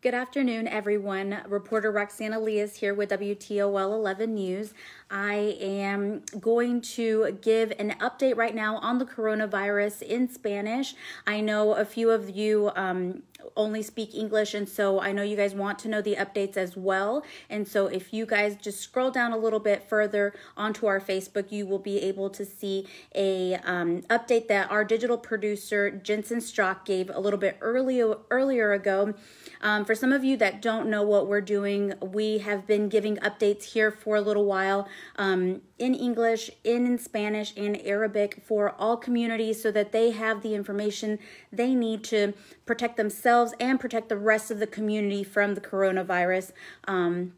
Good afternoon, everyone. Reporter Roxana Lee is here with WTOL 11 News. I am going to give an update right now on the coronavirus in Spanish. I know a few of you um, only speak English. And so I know you guys want to know the updates as well. And so if you guys just scroll down a little bit further onto our Facebook, you will be able to see a um, update that our digital producer Jensen Strock gave a little bit earlier, earlier ago. Um, for some of you that don't know what we're doing, we have been giving updates here for a little while um, in English, in Spanish, and Arabic for all communities so that they have the information they need to protect themselves and protect the rest of the community from the coronavirus. Um,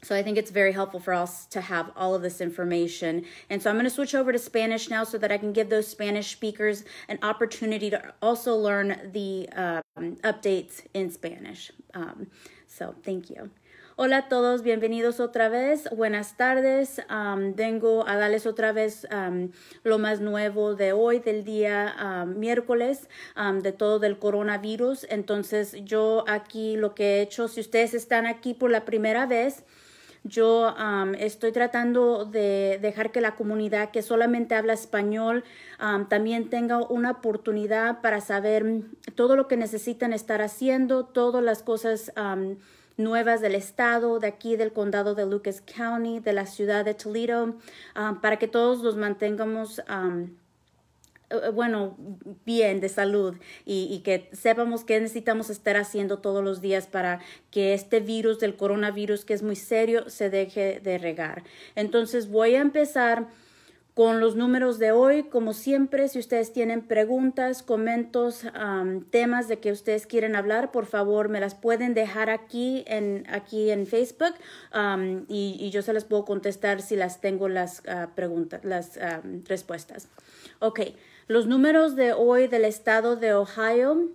so I think it's very helpful for us to have all of this information. And so I'm going to switch over to Spanish now so that I can give those Spanish speakers an opportunity to also learn the um, updates in Spanish. Um, so thank you. Hola a todos, bienvenidos otra vez. Buenas tardes. vengo a darles otra vez lo más nuevo de hoy, del día miércoles, de todo del coronavirus. Entonces yo aquí lo que he hecho, si ustedes están aquí por la primera vez, yo estoy tratando de dejar que la comunidad que solamente habla español también tenga una oportunidad para saber todo lo que necesitan estar haciendo, todas las cosas nuevas del estado, de aquí del condado de Lucas County, de la ciudad de Toledo, um, para que todos los mantengamos um, eh, bueno, bien de salud y, y, que sepamos qué necesitamos estar haciendo todos los días para que este virus del coronavirus, que es muy serio, se deje de regar. Entonces voy a empezar con los números de hoy. Como siempre, si ustedes tienen preguntas, comentarios, temas de que ustedes quieren hablar, por favor me las pueden dejar aquí en, aquí en Facebook y, yo se las puedo contestar si las tengo las ah, preguntas, las respuestas. Ok, los números de hoy del estado de Ohio.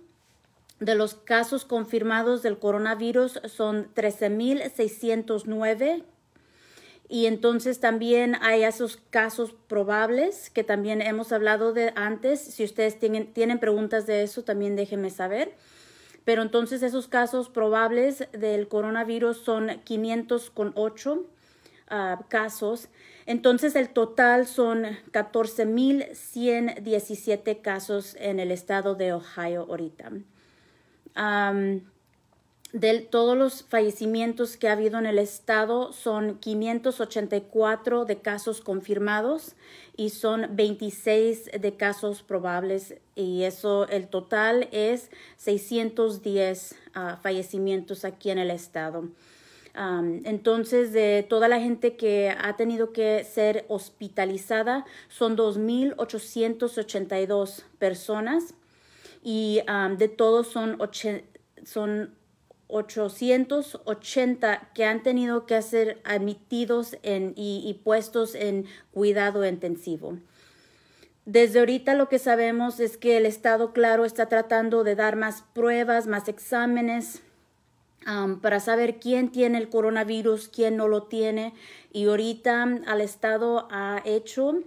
De los casos confirmados del coronavirus son 13.609 y entonces también hay esos casos probables que también hemos hablado de antes. Si ustedes tienen, tienen preguntas de eso, también déjenme saber. Pero entonces esos casos probables del coronavirus son 508 ah, casos. Entonces el total son 14.117 casos en el estado de Ohio ahorita de todos los fallecimientos que ha habido en el estado son 584 de casos confirmados y son 26 de casos probables y eso el total es 610 ah, fallecimientos aquí en el estado. entonces, de toda la gente que ha tenido que ser hospitalizada, son 2.882 personas y de todos son, son 880 que han tenido que ser admitidos y, puestos en cuidado intensivo. Desde ahorita lo que sabemos es que el Estado, claro, está tratando de dar más pruebas, más exámenes um, para saber quién tiene el coronavirus, quién no lo tiene. Y ahorita al Estado ha hecho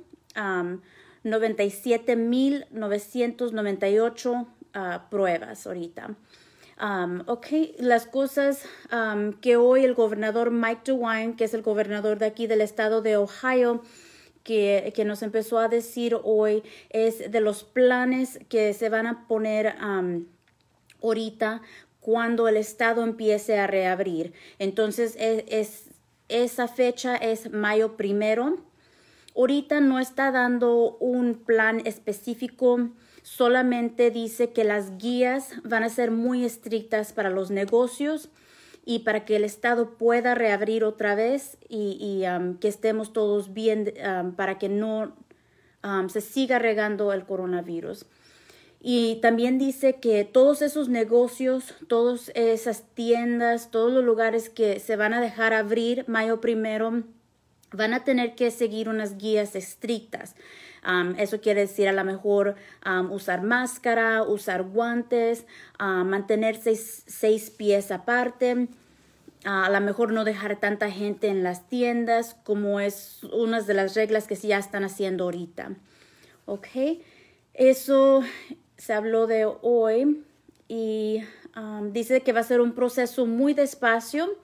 97.998 um, uh, pruebas ahorita. Um, ok, las cosas que hoy el gobernador Mike DeWine, que es el gobernador de aquí del estado de Ohio, que, nos empezó a decir hoy es de los planes que se van a poner ahorita cuando el estado empiece a reabrir. Entonces, e, esa fecha es mayo primero. Ahorita no está dando un plan específico solamente dice que las guías van a ser muy estrictas para los negocios y para que el Estado pueda reabrir otra vez y, um, que estemos todos bien um, para que no um, se siga regando el coronavirus. Y también dice que todos esos negocios, todas esas tiendas, todos los lugares que se van a dejar abrir mayo primero, van a tener que seguir unas guías estrictas. Um, eso quiere decir a lo mejor um, usar máscara, usar guantes, uh, mantener mantenerse seis, pies aparte, uh, a lo mejor no dejar tanta gente en las tiendas, como es una de las reglas que sí ya están haciendo ahorita. Ok, eso se habló de hoy y um, dice que va a ser un proceso muy despacio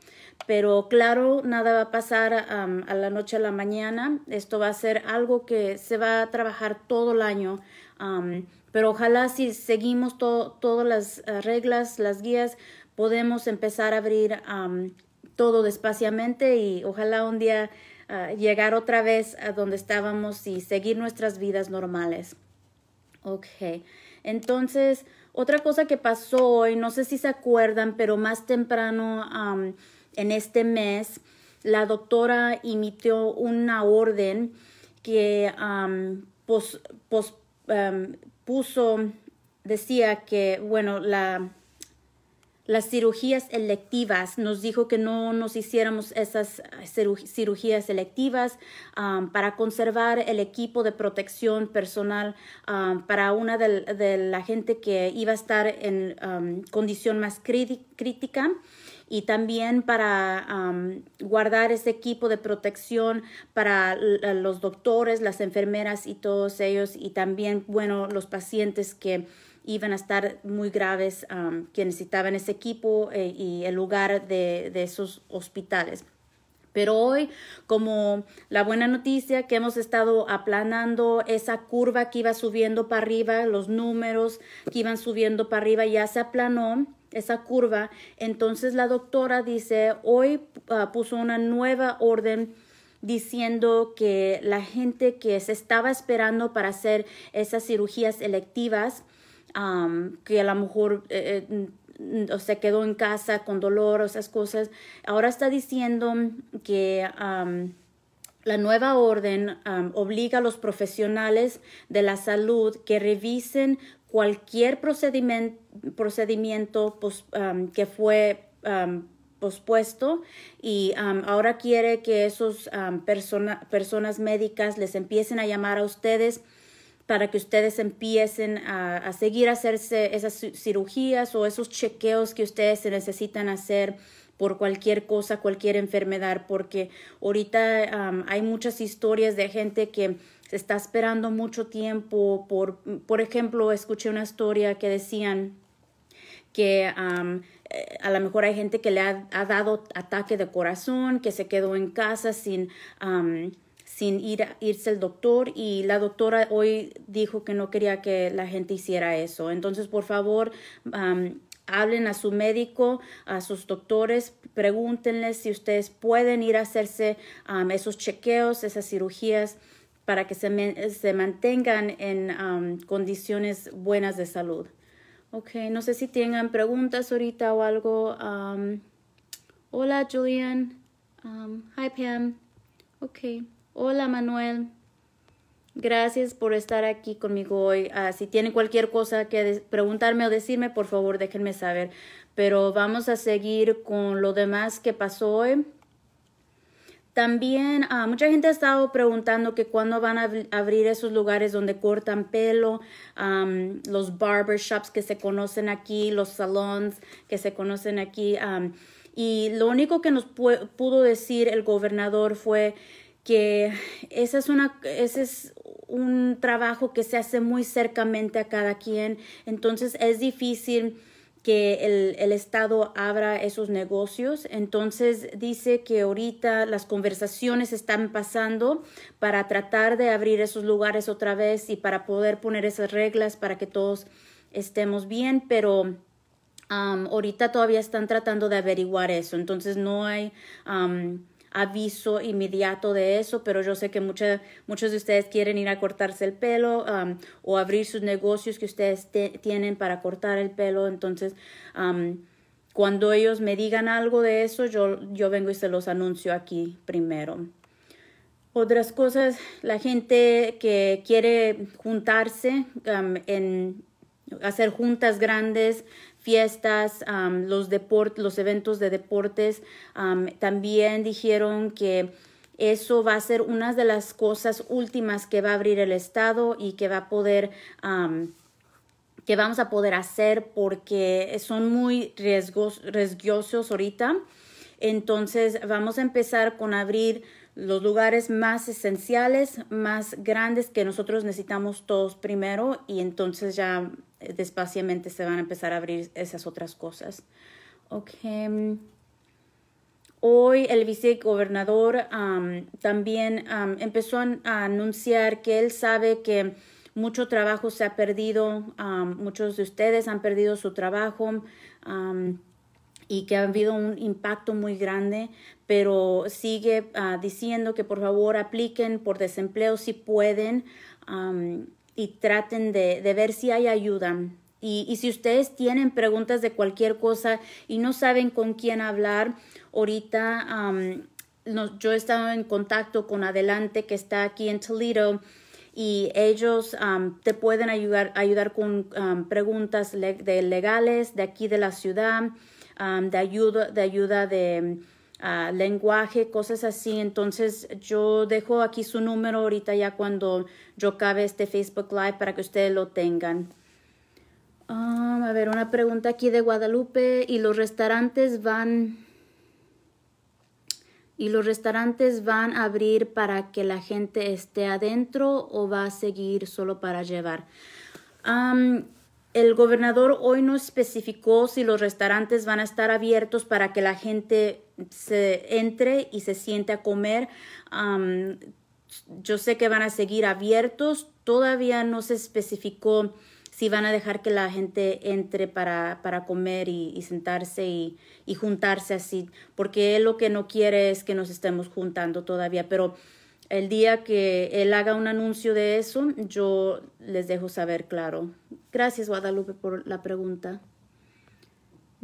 pero claro, nada va a pasar a la noche a la mañana. Esto va a ser algo que se va a trabajar todo el año. pero ojalá si seguimos todas las eh, reglas, las guías, podemos empezar a abrir todo despaciamente y ojalá un día ah, llegar otra vez a donde estábamos y seguir nuestras vidas normales. Ok, entonces otra cosa que pasó hoy, no sé si se acuerdan, pero más temprano en este mes, la doctora emitió una orden que puso, decía que, bueno, la, las cirugías electivas, nos dijo que no nos hiciéramos esas eh, cirugías electivas para conservar el equipo de protección personal para una de, la gente que iba a estar en condición más crítica y también para guardar ese equipo de protección para los doctores, las enfermeras y todos ellos y también, bueno, los pacientes que iban a estar muy graves, que necesitaban ese equipo eh, y el lugar de, de esos hospitales. Pero hoy, como la buena noticia que hemos estado aplanando esa curva que iba subiendo para arriba, los números que iban subiendo para arriba ya se aplanó esa curva. Entonces la doctora dice, hoy ah, puso una nueva orden diciendo que la gente que se estaba esperando para hacer esas cirugías electivas, que a lo mejor... Eh, eh, mm, se quedó en casa con dolor o esas cosas. Ahora está diciendo que la nueva orden obliga a los profesionales de la salud que revisen cualquier procedimiento procedimiento que fue pospuesto y ahora quiere que esas personas médicas les empiecen a llamar a ustedes para que ustedes empiecen a, seguir hacerse esas cirugías o esos chequeos que ustedes se necesitan hacer por cualquier cosa, cualquier enfermedad, porque ahorita hay muchas historias de gente que se está esperando mucho tiempo por, por ejemplo, escuché una historia que decían que eh, a lo mejor hay gente que le ha, dado ataque de corazón, que se quedó en casa sin, ir, irse al doctor y la doctora hoy dijo que no quería que la gente hiciera eso. Entonces, por favor, hablen a su médico, a sus doctores, pregúntenles si ustedes pueden ir a hacerse esos chequeos, esas cirugías para que se, se mantengan en condiciones buenas de salud. Ok, no sé si tengan preguntas ahorita o algo. Um, hola, Julian. Um, hi, Pam. Ok. Hola, Manuel. Gracias por estar aquí conmigo hoy. Ah, si tienen cualquier cosa que preguntarme o decirme, por favor, déjenme saber. Pero vamos a seguir con lo demás que pasó hoy. También ah, mucha gente ha estado preguntando que cuándo van a abrir esos lugares donde cortan pelo, los barbershops que se conocen aquí, los salones que se conocen aquí. y lo único que nos pudo decir el gobernador fue que esa es ese es un trabajo que se hace muy cercamente a cada quien. Entonces es difícil que el, el, Estado abra esos negocios. Entonces dice que ahorita las conversaciones están pasando para tratar de abrir esos lugares otra vez y para poder poner esas reglas para que todos estemos bien, pero um, ahorita todavía están tratando de averiguar eso. Entonces no hay... Um, aviso inmediato de eso, pero yo sé que muchos de ustedes quieren ir a cortarse el pelo um, o abrir sus negocios que ustedes tienen para cortar el pelo. Entonces, um, cuando ellos me digan algo de eso, yo, yo vengo y se los anuncio aquí primero. Otras cosas, la gente que quiere juntarse um, en hacer juntas grandes fiestas, los, deportes, los eventos de deportes. también dijeron que eso va a ser una de las cosas últimas que va a abrir el Estado y que va a poder, que vamos a poder hacer porque son muy riesgos, riesgosos ahorita. Entonces vamos a empezar con abrir los lugares más esenciales, más grandes que nosotros necesitamos todos primero y entonces ya despaciamente se van a empezar a abrir esas otras cosas. Ok. Mm, hoy el vicegobernador también empezó a anunciar que él sabe que mucho trabajo se ha perdido, muchos de ustedes han perdido su trabajo y que ha habido un impacto muy grande, pero sigue ah, diciendo que por favor apliquen por desempleo si pueden y traten de, ver si hay ayuda. Y, y, si ustedes tienen preguntas de cualquier cosa y no saben con quién hablar, ahorita yo he estado en contacto con Adelante que está aquí en Toledo y ellos te pueden ayudar, ayudar con preguntas de legales de aquí de la ciudad, de ayuda, de ayuda de lenguaje, cosas así. Entonces yo dejo aquí su número ahorita ya cuando yo acabe este Facebook Live para que ustedes lo tengan. Um, a ver, una pregunta aquí de Guadalupe. ¿Y los restaurantes van... ¿Y los restaurantes van a abrir para que la gente esté adentro o va a seguir solo para llevar? Um, el gobernador hoy no especificó si los restaurantes van a estar abiertos para que la gente se entre y se siente a comer. yo sé que van a seguir abiertos. Todavía no se especificó si van a dejar que la gente entre para, para comer y, sentarse y, y, juntarse así, porque él lo que no quiere es que nos estemos juntando todavía, pero el día que él haga un anuncio de eso, yo les dejo saber claro. Gracias, Guadalupe, por la pregunta.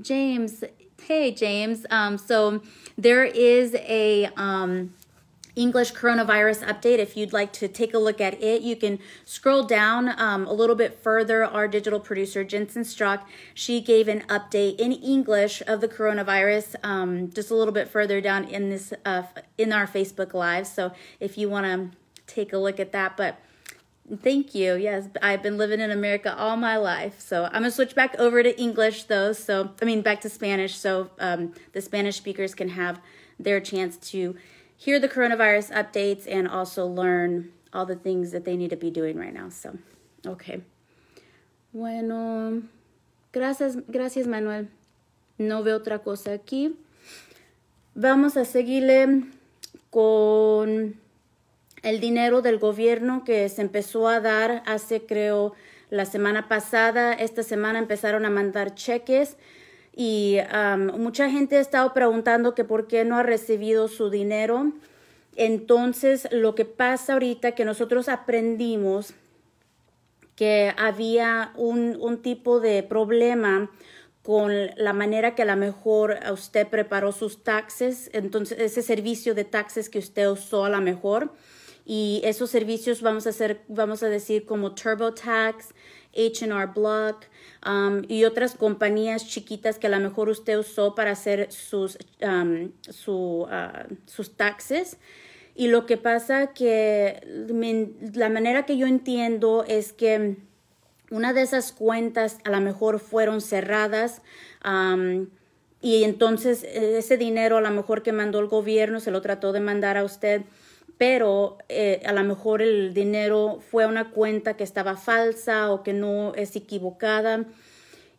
James, hey, James. Um, so there is a um, English coronavirus update. If you'd like to take a look at it, you can scroll down um, a little bit further. Our digital producer, Jensen Strock, she gave an update in English of the coronavirus um, just a little bit further down in this uh, in our Facebook Live. So if you want to take a look at that, but thank you. Yes, I've been living in America all my life, so I'm gonna switch back over to English though. So I mean, back to Spanish, so um, the Spanish speakers can have their chance to hear the coronavirus updates and also learn all the things that they need to be doing right now. So, okay. Bueno, gracias, gracias Manuel. No veo otra cosa aquí. Vamos a seguirle con el dinero del gobierno que se empezó a dar hace, creo, la semana pasada. Esta semana empezaron a mandar cheques y mucha gente ha estado preguntando que por qué no ha recibido su dinero. Entonces, lo que pasa ahorita que nosotros aprendimos que había un, tipo de problema con la manera que a lo mejor usted preparó sus taxes, entonces ese servicio de taxes que usted usó a lo mejor. Y esos servicios vamos a hacer, vamos a decir como TurboTax, H&R Block um, y otras compañías chiquitas que a lo mejor usted usó para hacer sus, um, uh, sus taxes. Y lo que pasa que la manera que yo entiendo es que una de esas cuentas a lo mejor fueron cerradas um, y entonces eh, ese dinero a lo mejor que mandó el gobierno se lo trató de mandar a usted pero eh, a lo mejor el dinero fue a una cuenta que estaba falsa o que no es equivocada.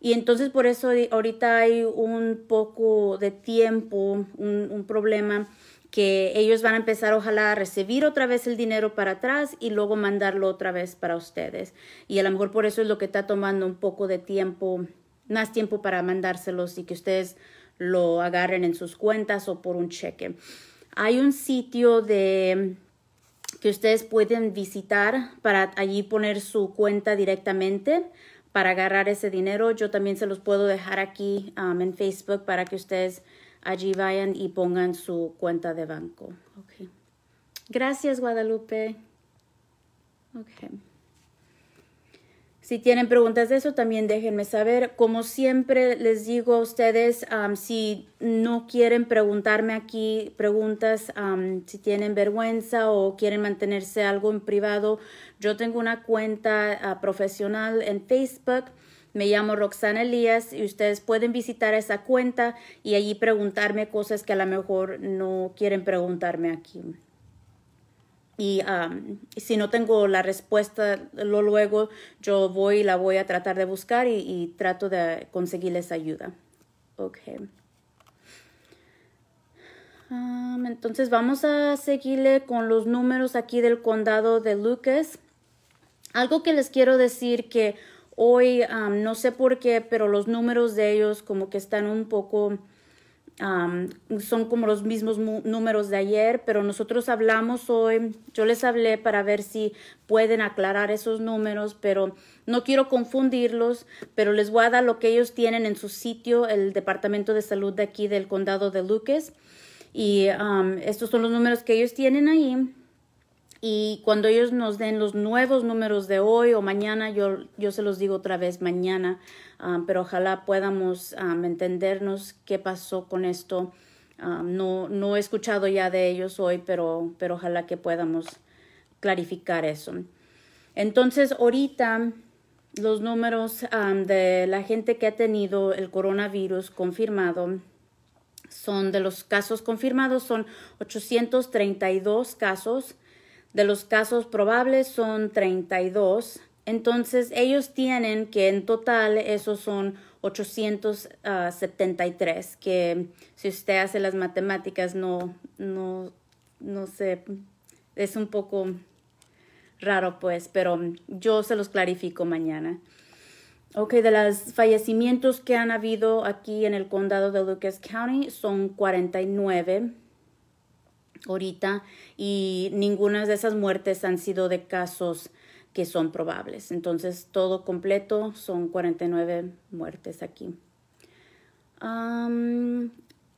Y entonces por eso eh, ahorita hay un poco de tiempo, un, un problema que ellos van a empezar ojalá a recibir otra vez el dinero para atrás y luego mandarlo otra vez para ustedes. Y a lo mejor por eso es lo que está tomando un poco de tiempo, más tiempo para mandárselos y que ustedes lo agarren en sus cuentas o por un cheque. Hay un sitio de que ustedes pueden visitar para allí poner su cuenta directamente para agarrar ese dinero. Yo también se los puedo dejar aquí um, en Facebook para que ustedes allí vayan y pongan su cuenta de banco. Gracias, Guadalupe. Okay. Si tienen preguntas de eso, también déjenme saber. Como siempre les digo a ustedes, si no quieren preguntarme aquí preguntas, si tienen vergüenza o quieren mantenerse algo en privado, yo tengo una cuenta ah, profesional en Facebook. Me llamo Roxana Elías y ustedes pueden visitar esa cuenta y allí preguntarme cosas que a lo mejor no quieren preguntarme aquí y si no tengo la respuesta lo luego, yo voy y la voy a tratar de buscar y, trato de conseguirles ayuda. Ok. entonces vamos a seguirle con los números aquí del condado de Lucas. Algo que les quiero decir que hoy, no sé por qué, pero los números de ellos como que están un poco son como los mismos números de ayer, pero nosotros hablamos hoy, yo les hablé para ver si pueden aclarar esos números, pero no quiero confundirlos, pero les voy a dar lo que ellos tienen en su sitio, el Departamento de Salud de aquí del condado de Lucas. Y estos son los números que ellos tienen ahí y cuando ellos nos den los nuevos números de hoy o mañana, yo, yo se los digo otra vez mañana, ah, pero ojalá podamos ah, entendernos qué pasó con esto. Ah, no, no he escuchado ya de ellos hoy, pero, pero ojalá que podamos clarificar eso. Entonces, ahorita los números de la gente que ha tenido el coronavirus confirmado son de los casos confirmados, son 832 casos de los casos probables son 32. Entonces ellos tienen que en total esos son 873, ah, que si usted hace las matemáticas no, no, no sé, es un poco raro pues, pero yo se los clarifico mañana. Ok, de los fallecimientos que han habido aquí en el condado de Lucas County son 49 ahorita y ninguna de esas muertes han sido de casos que son probables. Entonces, todo completo son 49 muertes aquí.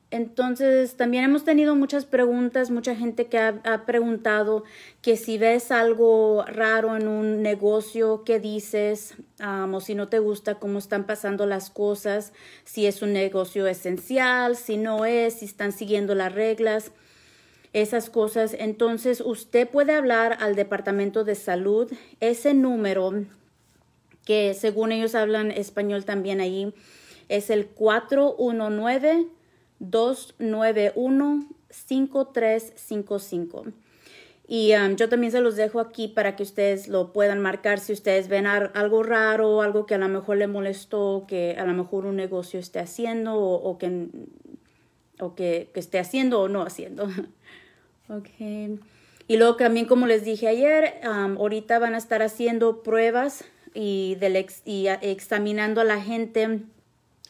entonces, también hemos tenido muchas preguntas, mucha gente que ha, preguntado que si ves algo raro en un negocio, ¿qué dices? o si no te gusta cómo están pasando las cosas, si es un negocio esencial, si no es, si están siguiendo las reglas esas cosas, entonces usted puede hablar al Departamento de Salud. Ese número, que según ellos hablan español también allí, es el 419-291-5355. Y um, yo también se los dejo aquí para que ustedes lo puedan marcar si ustedes ven algo raro, algo que a lo mejor le molestó, que a lo mejor un negocio esté haciendo o que o que, que esté haciendo o no haciendo. Okay. Y luego también, como les dije ayer, ahorita van a estar haciendo pruebas y, del ex, y examinando a la gente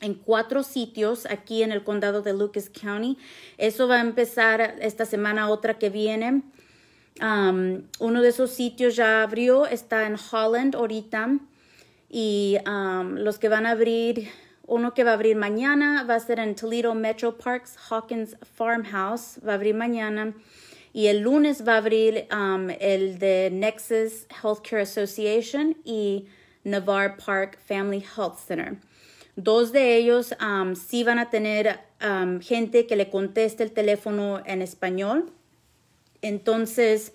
en cuatro sitios aquí en el condado de Lucas County. Eso va a empezar esta semana, otra que viene. uno de esos sitios ya abrió, está en Holland ahorita. Y los que van a abrir uno que va a abrir mañana va a ser en Toledo Metro Parks Hawkins Farmhouse, va a abrir mañana. Y el lunes va a abrir um, el de Nexus Healthcare Association y Navarre Park Family Health Center. Dos de ellos um, sí van a tener um, gente que le conteste el teléfono en español. Entonces,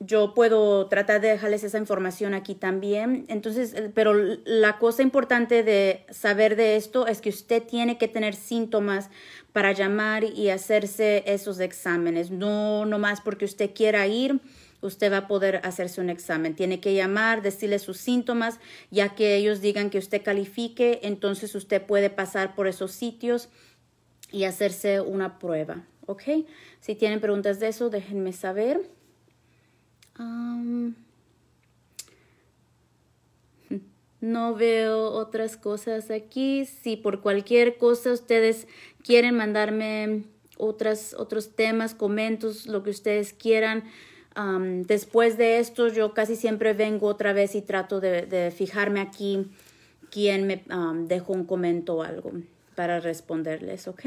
yo puedo tratar de dejarles esa información aquí también. Entonces, eh, pero la cosa importante de saber de esto es que usted tiene que tener síntomas para llamar y hacerse esos exámenes. No no más porque usted quiera ir, usted va a poder hacerse un examen. Tiene que llamar, decirle sus síntomas, ya que ellos digan que usted califique, entonces usted puede pasar por esos sitios y hacerse una prueba. ¿Ok? Si tienen preguntas de eso, déjenme saber. no veo otras cosas aquí. Si por cualquier cosa ustedes quieren mandarme otras, otros temas, comentos, lo que ustedes quieran. después de esto, yo casi siempre vengo otra vez y trato de, fijarme aquí quién me dejó un comento o algo para responderles, ¿ok?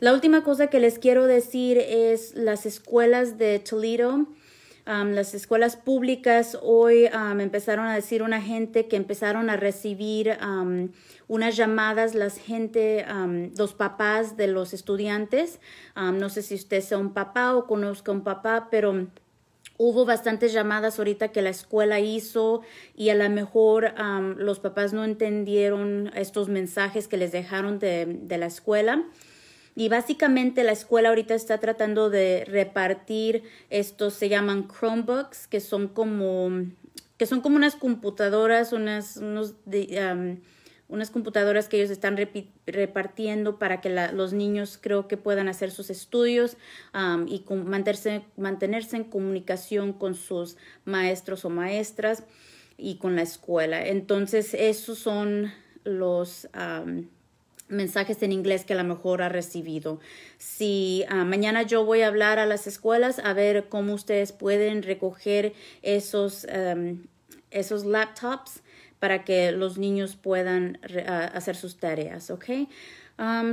La última cosa que les quiero decir es las escuelas de Toledo las escuelas públicas hoy um, empezaron a decir una gente que empezaron a recibir unas llamadas, las gente, los papás de los estudiantes. no sé si usted sea un papá o conozca un papá, pero hubo bastantes llamadas ahorita que la escuela hizo y a lo mejor los papás no entendieron estos mensajes que les dejaron de la escuela. Y básicamente la escuela ahorita está tratando de repartir estos, se llaman Chromebooks, que son como, que son como unas computadoras, unas, unos, unas computadoras que ellos están repartiendo para que los niños creo que puedan hacer sus estudios y mantenerse, mantenerse en comunicación con sus maestros o maestras y con la escuela. Entonces, esos son los mensajes en inglés que a lo mejor ha recibido. Si ah, mañana yo voy a hablar a las escuelas a ver cómo ustedes pueden recoger esos, em, esos laptops para que los niños puedan ah, hacer sus tareas, ¿ok?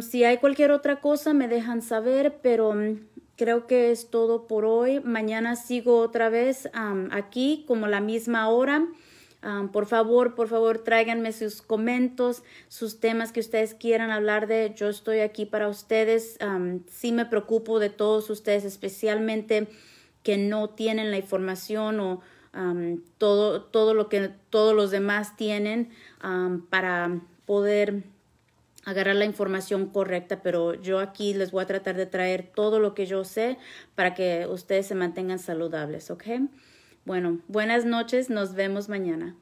si hay cualquier otra cosa, me dejan saber, pero mm, creo que es todo por hoy. Mañana sigo otra vez aquí, como la misma hora. Ah, por favor, por favor, tráiganme sus comentarios, sus temas que ustedes quieran hablar de. Yo estoy aquí para ustedes. sí me preocupo de todos ustedes, especialmente que no tienen la información o todo, todo lo que todos los demás tienen para poder agarrar la información correcta, pero yo aquí les voy a tratar de traer todo lo que yo sé para que ustedes se mantengan saludables, ¿ok? Bueno, buenas noches, nos vemos mañana.